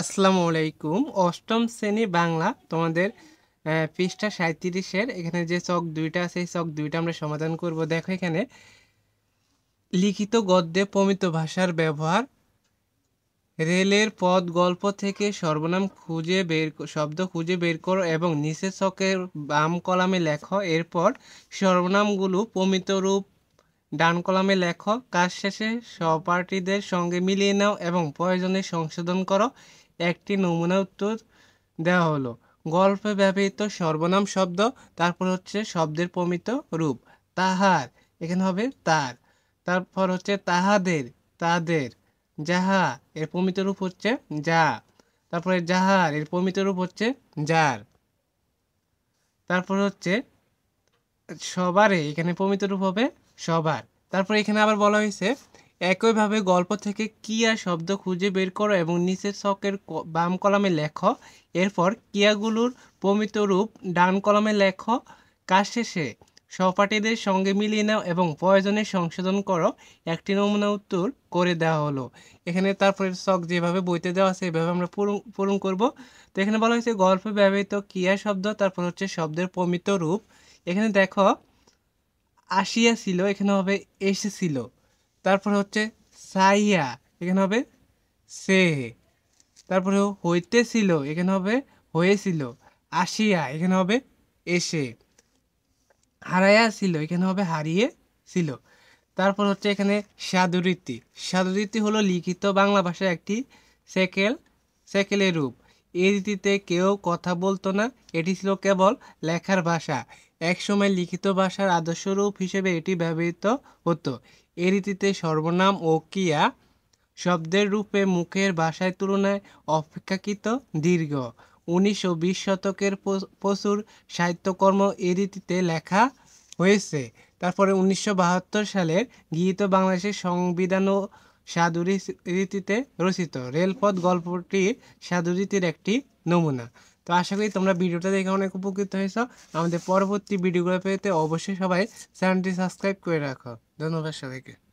আসসালামু আলাইকুম অষ্টম শ্রেণী বাংলা তোমাদের পৃষ্ঠা সাঁত্রিশের এখানে যে চক দুইটা আছে এই চক দুইটা আমরা সমাধান করব দেখো এখানে লিখিত গদ্যে প্রমিত ভাষার ব্যবহার রেলের পদ গল্প থেকে সর্বনাম খুঁজে বের শব্দ খুঁজে বের করো এবং নিচে চকের বাম কলামে লেখো এরপর সর্বনামগুলো প্রমিত রূপ ডান কলামে লেখো কাজ শেষে সহপাঠীদের সঙ্গে মিলিয়ে নাও এবং প্রয়োজনে সংশোধন করো একটি নমুনা উত্তর দেওয়া হলো গল্পে ব্যবহৃত সর্বনাম শব্দ তারপর হচ্ছে শব্দের প্রমিত রূপ তাহার এখানে হবে তার তারপর হচ্ছে তাহাদের তাদের যাহা এর প্রমিত রূপ হচ্ছে যা তারপরে যাহার এর প্রমিত রূপ হচ্ছে যার তারপর হচ্ছে সবারে এখানে প্রমিত রূপ হবে সবার তারপর এখানে আবার বলা হয়েছে একইভাবে গল্প থেকে কিয়া শব্দ খুঁজে বের করো এবং নিচের ছকের বাম কলামে লেখো এরপর কিয়াগুলোর প্রমিত রূপ ডান কলামে লেখো কাজ শেষে সহপাঠীদের সঙ্গে মিলিয়ে নাও এবং প্রয়োজনে সংশোধন করো একটি নমুনা উত্তর করে দেওয়া হলো এখানে তারপরে শখ যেভাবে বইতে দেওয়া আছে এভাবে আমরা পূরণ পূরণ করব তো এখানে বলা হয়েছে গল্পে ব্যবহৃত ক্রিয়া শব্দ তারপর হচ্ছে শব্দের প্রমিত রূপ এখানে দেখো আসিয়া ছিল এখানে হবে এসেছিল তারপরে হচ্ছে সাইয়া এখানে হবে সে তারপরে হইতেছিল এখানে হবে হয়েছিল আসিয়া এখানে হবে এসে হারাইয়া ছিল এখানে হবে হারিয়ে ছিল তারপর হচ্ছে এখানে সাধুরীতি সাধুরীতি হলো লিখিত বাংলা ভাষার একটি সেকেল সেকেলের রূপ এই রীতিতে কেউ কথা বলতো না এটি ছিল কেবল লেখার ভাষা একসময় লিখিত ভাষার আদর্শ রূপ হিসেবে এটি ব্যবহৃত হতো এ রীতিতে সর্বনাম ও ক্রিয়া শব্দের রূপে মুখের ভাষার তুলনায় অপেক্ষাকৃত দীর্ঘ উনিশ ও বিশ শতকের প্রচুর সাহিত্যকর্ম এ রীতিতে লেখা হয়েছে তারপরে উনিশশো সালের গৃহীত বাংলাদেশের ও সাধু রীতিতে রচিত রেলপথ গল্পটি সাধুরীতির একটি নমুনা তো আশা করি তোমরা ভিডিওটা দেখে অনেক উপকৃত হয়েছ আমাদের পরবর্তী ভিডিওগুলো পেতে অবশ্যই সবাই চ্যানেলটি সাবস্ক্রাইব করে রাখো ধন্যবাদ সবাইকে